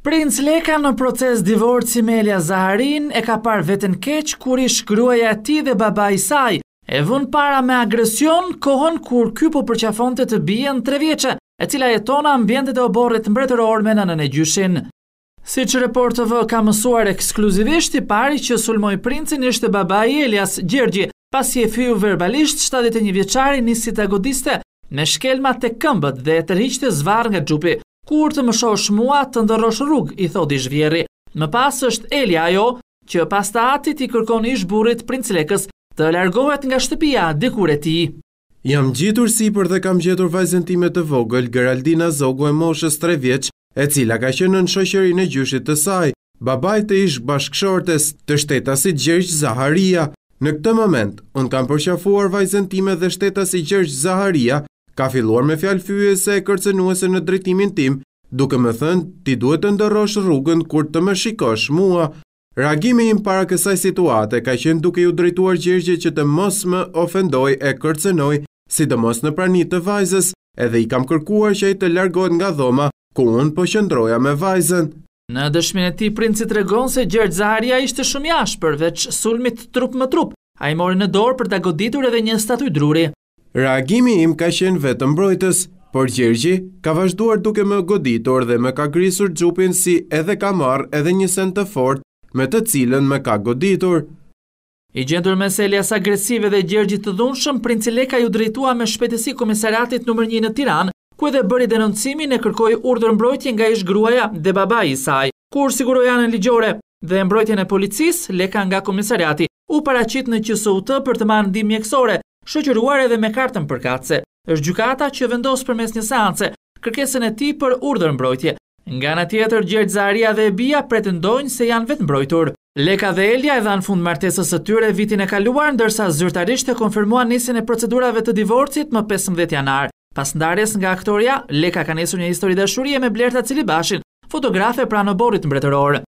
Prinz Leka në proces divorci me Elia Zaharin e ka par vetën keq kur i shkruaj e ati dhe baba i saj. E vën para me agresion kohën kur kypo për qafonte të bijen tre vjeqe, e cila e tona ambjente të oborit mbretër orme në në gjyshin. Si që reportëve ka mësuar ekskluzivisht i pari që sulmoj princin ishte baba i Elias Gjergji, pasi e fiu verbalisht 71 vjeqari një sitagodiste me shkelma të këmbët dhe të rriqët e zvarë nga gjupi kur të më shosh mua të ndërrosh rrug, i thot i zhvjeri. Më pas është Eli ajo, që pas të atit i kërkon i shburit princë lekës të largohet nga shtëpia dikure ti. Jam gjitur si për dhe kam gjetur vajzën time të vogël, Geraldina Zogu e Moshës tre vjeq, e cila ka qenë në shosheri e gjyshit të saj, babaj të ishë bashkëshortes të shtetasit Gjergj Zaharia. Në këtë moment, unë kam përshafuar vajzën time dhe shtetasit Gjergj Zaharia, ka filluar me fjalë fyese e kërcenuese në drejtimin tim, duke më thënë ti duhet të ndërrosh rrugën kur të më shikosh mua. Reagimi im para kësaj situate ka qenë duke iu drejtuar Gjergjit që të mos më ofendoj e kërcenoj, sidomos në prani të vajzës, edhe i kam kërkuar që ai të largohet nga dhoma ku un po qëndroja me vajzën. Në dëshminë e tij princi tregon se Gjergj Zaharia ishte shumë i ashpër veç sulmit trup më trup. Ai mori në dorë për ta goditur edhe një staty druri. Reagimi im ka qenë vetë mbrojtës, por Gjergji ka vazhduar duke më goditur dhe më ka grisur gjupin si edhe ka marrë edhe një sen të fort me të cilën më ka goditur. I gjendur me seljas agresive dhe Gjergji të dhunshëm, princi Leka ju drejtua me shpetesi komisaratit nëmër një në Tiran, ku edhe bëri denoncimin e kërkoj urdër mbrojtje nga ish gruaja dhe baba i saj, kur siguro janë në ligjore dhe mbrojtje në policis, Leka nga komisariati, u paracit në qësotë për të marë ndim mjekësore shëqëruar edhe me kartën për katëse. është gjukata që vendosë për mes një seance, kërkesën e ti për urdër mbrojtje. Nga në tjetër, Gjertë Zaria dhe Ebia pretendojnë se janë vetë mbrojtur. Leka dhe Elja e në fund martesës të tyre vitin e kaluar, ndërsa zyrtarisht e konfirmua nisin e procedurave të divorcit më 15 janar. Pas ndarjes nga aktoria, Leka ka nisur një histori dëshurie me blerta cili bashin, fotografe pra në borit mbretëror.